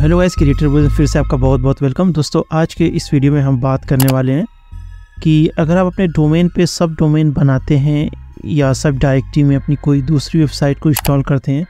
hello guys creator फिर से आपका बहुत बहुत वेलकम दोस्तों आज के इस वीडियो में हम बात करने वाले हैं कि अगर आप अपने डोमेन पे सब डोमेन बनाते हैं या सब डायरेक्टरी में अपनी कोई दूसरी वेबसाइट को इंस्टॉल करते हैं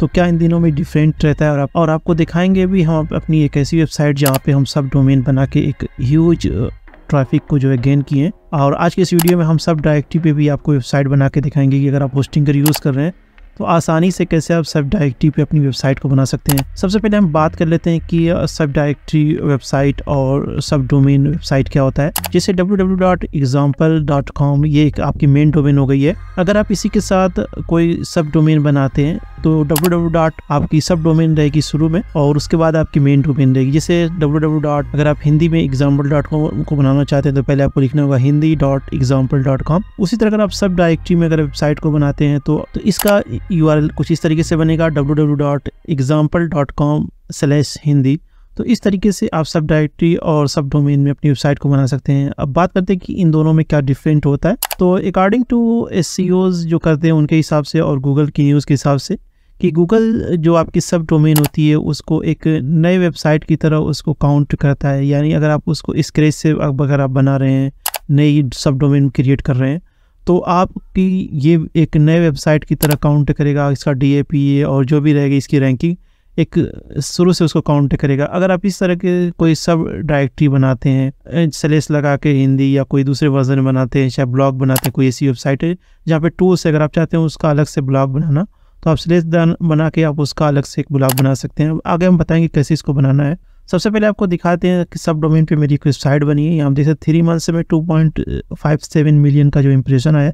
तो क्या इन दिनों में डिफरेंट रहता है और आप और आपको दिखाएंगे भी हम अपनी एक ऐसी वेबसाइट जहाँ पे हम सब डोमेन बना के एक ह्यूज ट्रैफिक को जो है गेन किए और आज के इस वीडियो में हम सब डायरेक्टरी पे भी आपको वेबसाइट बना के दिखाएंगे कि अगर आप होस्टिंग का यूज़ कर रहे हैं तो आसानी से कैसे आप सब डायरेक्टरी पे अपनी वेबसाइट को बना सकते हैं सबसे पहले हम बात कर लेते हैं कि सब डायरेक्टरी वेबसाइट और सब डोमेन वेबसाइट क्या होता है जैसे www.example.com ये एक आपकी मेन डोमेन हो गई है अगर आप इसी के साथ कोई सब डोमेन बनाते हैं तो डब्ल्यू डब्ल्यू डॉट आपकी सब डोमेन रहेगी शुरू में और उसके बाद आपकी मेन डोमेन रहेगी जैसे डब्ल्यू डब्ल्यू डॉट अगर आप हिंदी में एग्जाम्पल डॉट कॉम को बनाना चाहते हैं तो पहले आपको लिखना होगा Hindi dot example dot com उसी तरह अगर आप सब डायरेक्टरी में अगर वेबसाइट को बनाते हैं तो, तो इसका यू कुछ इस तरीके से बनेगा W W dot example dot com slash Hindi तो इस तरीके से आप सब डायरेक्टरी और सब डोमेन में अपनी वेबसाइट को बना सकते हैं अब बात करते हैं कि इन दोनों में क्या डिफरेंट होता है तो अकॉर्डिंग टू एस जो करते हैं उनके हिसाब से और गूगल की न्यूज़ के हिसाब से कि गूगल जो आपकी सब डोमेन होती है उसको एक नए वेबसाइट की तरह उसको काउंट करता है यानी अगर आप उसको स्क्रेच से अगर आप बना रहे हैं नई सब डोमेन क्रिएट कर रहे हैं तो आपकी ये एक नए वेबसाइट की तरह काउंट करेगा इसका डी और जो भी रहेगी इसकी रैंकिंग एक शुरू से उसको काउंट करेगा अगर आप इस तरह के कोई सब डायरेक्टरी बनाते हैं सलेस लगा के हिंदी या कोई दूसरे वर्जन बनाते हैं चाहे ब्लॉग बनाते हैं कोई ऐसी वेबसाइट है जहाँ पे टूल्स अगर आप चाहते हैं उसका अलग से ब्लॉग बनाना तो आप सलेस बना के आप उसका अलग से एक ब्लॉग बना सकते हैं आगे हम बताएंगे कैसे इसको बनाना है सबसे पहले आपको दिखाते हैं कि सब डोमेन पे मेरी एक साइट बनी है यहाँ देख सकते थ्री मंथ से two point five seven million का जो इम्प्रेशन आया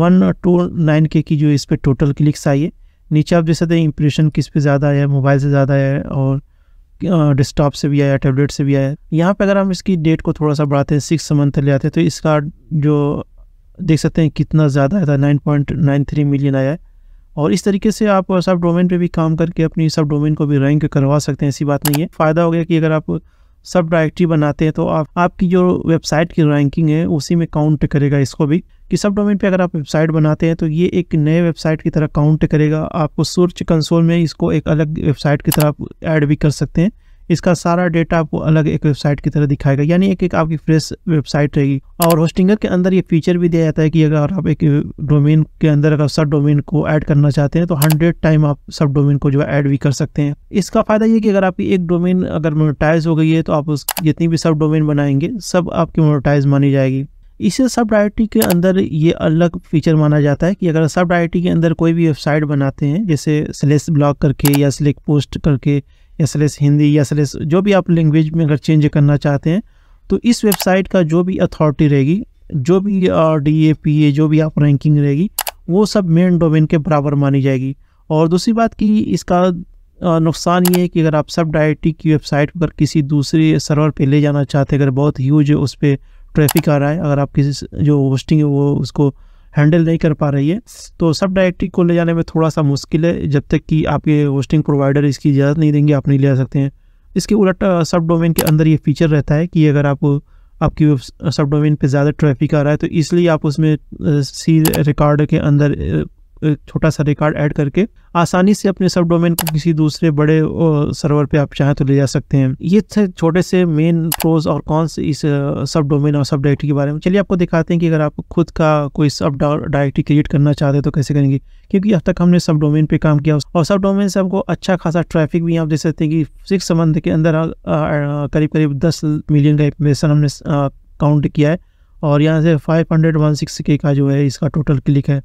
वन टू नाइन के की जो इस पर टोटल क्लिक्स आई है नीचे आप देख सकते हैं इम्प्रेशन किस पे ज़्यादा आया मोबाइल से ज़्यादा आया और डेस्कटॉप से भी आया टैबलेट से भी आया यहाँ पर अगर हम इसकी डेट को थोड़ा सा बढ़ाते हैं सिक्स मंथ ले आते हैं तो इसका जो देख सकते हैं कितना ज़्यादा आया था nine point nine three million आया है और इस तरीके से आप सब डोमेन पे भी काम करके अपनी सब डोमेन को भी रैंक करवा सकते हैं ऐसी बात नहीं है फ़ायदा हो गया कि अगर आप सब डायरेक्टरी बनाते हैं तो आप आपकी जो वेबसाइट की रैंकिंग है उसी में काउंट करेगा इसको भी कि सब डोमेन पे अगर आप वेबसाइट बनाते हैं तो ये एक नए वेबसाइट की तरह काउंट करेगा आपको सर्च कंसोल में इसको एक अलग वेबसाइट की तरह आप ऐड भी कर सकते हैं इसका सारा डेटा आपको अलग एक वेबसाइट की तरह दिखाएगा यानी एक एक आपकी फ्रेश वेबसाइट रहेगी और होस्टिंगर के अंदर ये फीचर भी दिया जाता है कि अगर आप एक डोमेन के अंदर अगर सब डोमेन को ऐड करना चाहते हैं तो हंड्रेड टाइम आप सब डोमेन को जो है ऐड भी कर सकते हैं इसका फ़ायदा ये कि अगर आपकी एक डोमेन अगर मोनोटाइज हो गई है तो आप उस जितनी भी सब डोमेन बनाएंगे सब आपकी मोनोटाइज मानी जाएगी इसे सब डायरेक्टरी के अंदर ये अलग फीचर माना जाता है कि अगर सब डायरेक्टरी के अंदर कोई भी वेबसाइट बनाते हैं जैसे स्लेस ब्लॉक करके या स्लेक पोस्ट करके या सलेस हिंदी या सलेस जो भी आप लैंग्वेज में अगर चेंज करना चाहते हैं तो इस वेबसाइट का जो भी अथॉरिटी रहेगी जो भी डी ए पी ए जो भी आप रैंकिंग रहेगी वो सब मेन डोमेन के बराबर मानी जाएगी और दूसरी बात कि इसका नुकसान ये है कि अगर आप सब डायटी की वेबसाइट पर किसी दूसरे सर्वर पे ले जाना चाहते हैं अगर बहुत ह्यूज उस पर ट्रैफिक आ रहा है अगर आप किसी जो होस्टिंग है वो उसको हैंडल नहीं कर पा रही है तो सब डायरेक्टरी को ले जाने में थोड़ा सा मुश्किल है जब तक कि आपके होस्टिंग प्रोवाइडर इसकी इजाज़त नहीं देंगे आप नहीं ले जा सकते हैं इसके उलट सब डोमेन के अंदर ये फीचर रहता है कि अगर आप आपकी सब डोमेन पे ज़्यादा ट्रैफिक आ रहा है तो इसलिए आप उसमें सी रिकॉर्ड के अंदर छोटा सा रिकॉर्ड ऐड करके आसानी से अपने सब डोमेन को किसी दूसरे बड़े सर्वर पे आप चाहें तो ले जा सकते हैं ये थे छोटे से मेन प्रोज और कॉन्स इस सब डोमेन और सब डायरेक्टरी के बारे में चलिए आपको दिखाते हैं कि अगर आप खुद का कोई सब डायरेक्टरी क्रिएट करना चाहते हैं तो कैसे करेंगे क्योंकि अब तक हमने सब डोमेन पर काम किया और सब डोमेन से आपको अच्छा खासा ट्रैफिक भी आप देख सकते हैं कि सिक्स मंथ के अंदर करीब करीब दस मिलियन का इन्फॉर्मेशन हमने काउंट किया है और यहाँ से वन सिक्स के का जो है इसका टोटल क्लिक है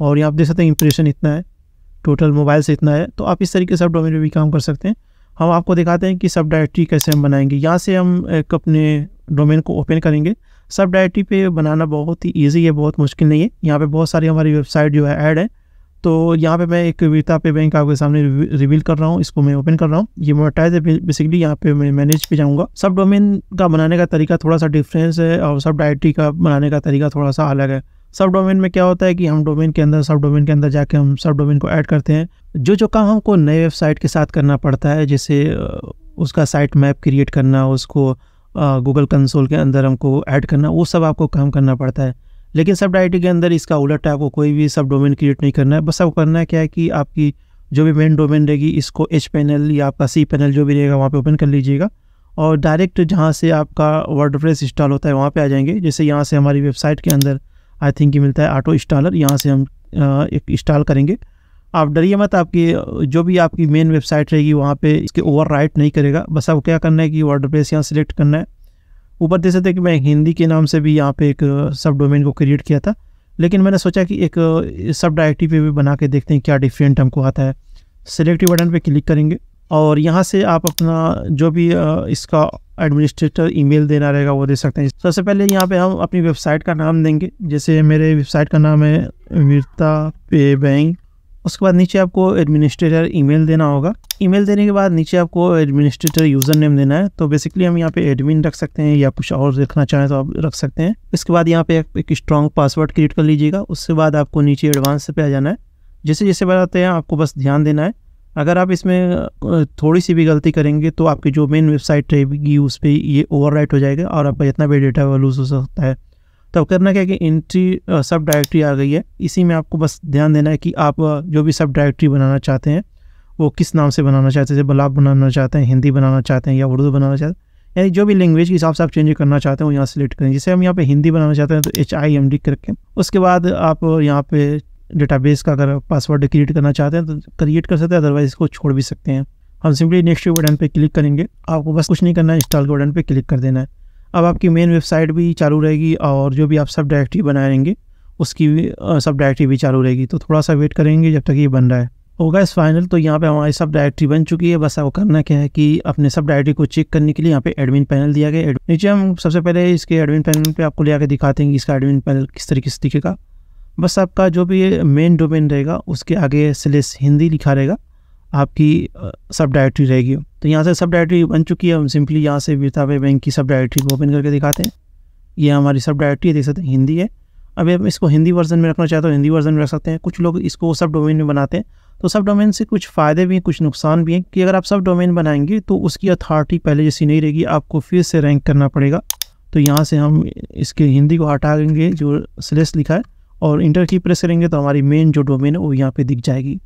और यहाँ आप देख सकते हैं इंप्रेशन इतना है टोटल मोबाइल से इतना है तो आप इस तरीके से सब डोमेन पर भी काम कर सकते हैं हम आपको दिखाते हैं कि सब डायरेक्ट्री कैसे हम बनाएंगे यहाँ से हम एक अपने डोमेन को ओपन करेंगे सब डायरेक्ट्री पे बनाना बहुत ही ईजी है बहुत मुश्किल नहीं है यहाँ पे बहुत सारी हमारी वेबसाइट जो है ऐड है तो यहाँ पे मैं एक वीरता पे बैंक आपके सामने रिवील कर रहा हूँ इसको मैं ओपन कर रहा हूँ ये मोटाइज है बेसिकली यहाँ पे मैं मैनेज पे जाऊँगा सब डोमेन का बनाने का तरीका थोड़ा सा डिफरेंस है और सब डायरेक्ट्री का बनाने का तरीका थोड़ा सा अलग है सब डोमेन में क्या होता है कि हम डोमेन के अंदर सब डोमेन के अंदर जाके हम सब डोमेन को ऐड करते हैं जो जो काम हमको नए वेबसाइट के साथ करना पड़ता है जैसे उसका साइट मैप क्रिएट करना उसको गूगल कंसोल के अंदर हमको ऐड करना वो सब आपको काम करना पड़ता है लेकिन सब डाइटी के अंदर इसका उलट है आपको कोई भी सब डोमेन क्रिएट नहीं करना है बस आपको करना है क्या है कि आपकी जो भी मेन डोमेन रहेगी इसको एच पैनल या आपका सी पैनल जो भी रहेगा वहाँ पे ओपन कर लीजिएगा और डायरेक्ट जहाँ से आपका वर्ड इंस्टॉल होता है वहाँ पे आ जाएंगे जैसे यहाँ से हमारी वेबसाइट के अंदर आई थिंक ये मिलता है ऑटो इंस्टॉलर यहाँ से हम एक इंस्टॉल करेंगे आप डरिए मत आपकी जो भी आपकी मेन वेबसाइट रहेगी वहाँ पे इसके ओवर नहीं करेगा बस आपको क्या करना है कि वर्ड प्लेस यहाँ सेलेक्ट करना है ऊपर देख सकते कि मैं हिंदी के नाम से भी यहाँ पे एक सब डोमेन को क्रिएट किया था लेकिन मैंने सोचा कि एक सब डायरेक्टिव पे भी बना के देखते हैं क्या डिफरेंट हमको आता है सिलेक्टिव बटन पे क्लिक करेंगे और यहाँ से आप अपना जो भी इसका एडमिनिस्ट्रेटर ईमेल देना रहेगा वो दे सकते हैं सबसे पहले यहाँ पे हम अपनी वेबसाइट का नाम देंगे जैसे मेरे वेबसाइट का नाम है वीरता पे बैंक उसके बाद नीचे आपको एडमिनिस्ट्रेटर ईमेल देना होगा ईमेल देने के बाद नीचे आपको एडमिनिस्ट्रेटर यूज़र नेम देना है तो बेसिकली हम यहाँ पे एडमिन रख सकते हैं या कुछ और रखना चाहें तो आप रख सकते हैं इसके बाद यहाँ पे एक स्ट्रॉन्ग पासवर्ड क्रिएट कर लीजिएगा उसके बाद आपको नीचे एडवांस पे आ जाना है जैसे जैसे बताते हैं आपको बस ध्यान देना है अगर आप इसमें थोड़ी सी भी गलती करेंगे तो आपकी जो मेन वेबसाइट रहेगी उस पर ये ओवर हो जाएगा और आपका जितना भी डेटा लूज़ हो सकता है तब करना क्या कि एंट्री सब डायरेक्ट्री आ गई है इसी में आपको बस ध्यान देना है कि आप जो भी सब डायरेक्ट्री बनाना चाहते हैं वो किस नाम से बनाना चाहते हैं जैसे बलाब बनाना चाहते हैं हिंदी बनाना चाहते हैं या उर्दू बनाना चाहते हैं यानी जो भी लैंग्वेज के हिसाब से आप चेंज करना चाहते हैं वो यहाँ सेलेक्ट करें जैसे हम यहाँ पे हिंदी बनाना चाहते हैं तो एच आई एम डी करके उसके बाद आप यहाँ पे डेटाबेस का अगर पासवर्ड क्रिएट करना चाहते हैं तो क्रिएट कर सकते हैं अदरवाइज इसको छोड़ भी सकते हैं हम सिंपली नेक्स्ट बटन पे क्लिक करेंगे आपको बस कुछ नहीं करना है इंस्टॉल के बटन पे क्लिक कर देना है अब आपकी मेन वेबसाइट भी चालू रहेगी और जो भी आप सब डायरेक्टरी बनाए रहेंगे उसकी भी सब डायरेक्टरी भी चालू रहेगी तो थोड़ा सा वेट करेंगे जब तक ये बन रहा है होगा इस फाइनल तो यहाँ पे हमारी सब डायरेक्टरी बन चुकी है बस आपको करना क्या है कि अपने सब डायरेक्टरी को चेक करने के लिए यहाँ पे एडमिन पैनल दिया गया नीचे हम सबसे पहले इसके एडमिन पैनल पे आपको ले आकर दिखाते हैं कि इसका एडमिन पैनल किस तरीके से दिखेगा बस आपका जो भी मेन डोमेन रहेगा उसके आगे सिलेस हिंदी लिखा रहेगा आपकी सब डायरेक्ट्री रहेगी तो यहाँ से सब डायरेक्ट्री बन चुकी है हम सिंपली यहाँ से विरतावे बैंक की सब डायरेक्ट्री को ओपन करके दिखाते हैं ये हमारी सब है देख सकते हैं हिंदी है अभी हम इसको हिंदी वर्जन में रखना चाहते हो हिंदी वर्जन में रख सकते हैं कुछ लोग इसको सब डोमेन में बनाते हैं तो सब डोमेन से कुछ फ़ायदे भी हैं कुछ नुकसान भी हैं कि अगर आप सब डोमेन बनाएंगे तो उसकी अथॉरिटी पहले जैसी नहीं रहेगी आपको फिर से रैंक करना पड़ेगा तो यहाँ से हम इसके हिंदी को हटा देंगे जो सिलेस लिखा है और इंटर की प्रेस करेंगे तो हमारी मेन जो डोमेन है वो यहाँ पे दिख जाएगी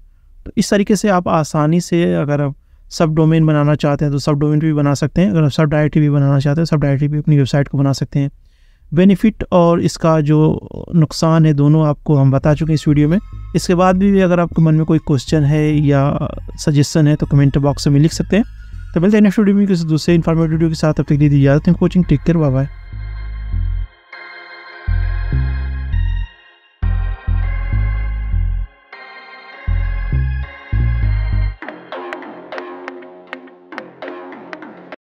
तो इस तरीके से आप आसानी से अगर आप सब डोमेन बनाना चाहते हैं तो सब डोमेन भी बना सकते हैं अगर आप सब डायरेक्टरी भी बनाना चाहते हैं सब डायरेक्टरी भी अपनी वेबसाइट को बना सकते हैं बेनिफिट और इसका जो नुकसान है दोनों आपको हम बता चुके हैं इस वीडियो में इसके बाद भी अगर आपके मन में कोई क्वेश्चन है या सजेशन है तो कमेंट बॉक्स में लिख सकते हैं तो मिलते हैं नेक्स्ट वीडियो में किसी दूसरे इन्फॉर्मेटिव वीडियो के साथ अब तक दी इजाजत है कोचिंग टेक केयर बाय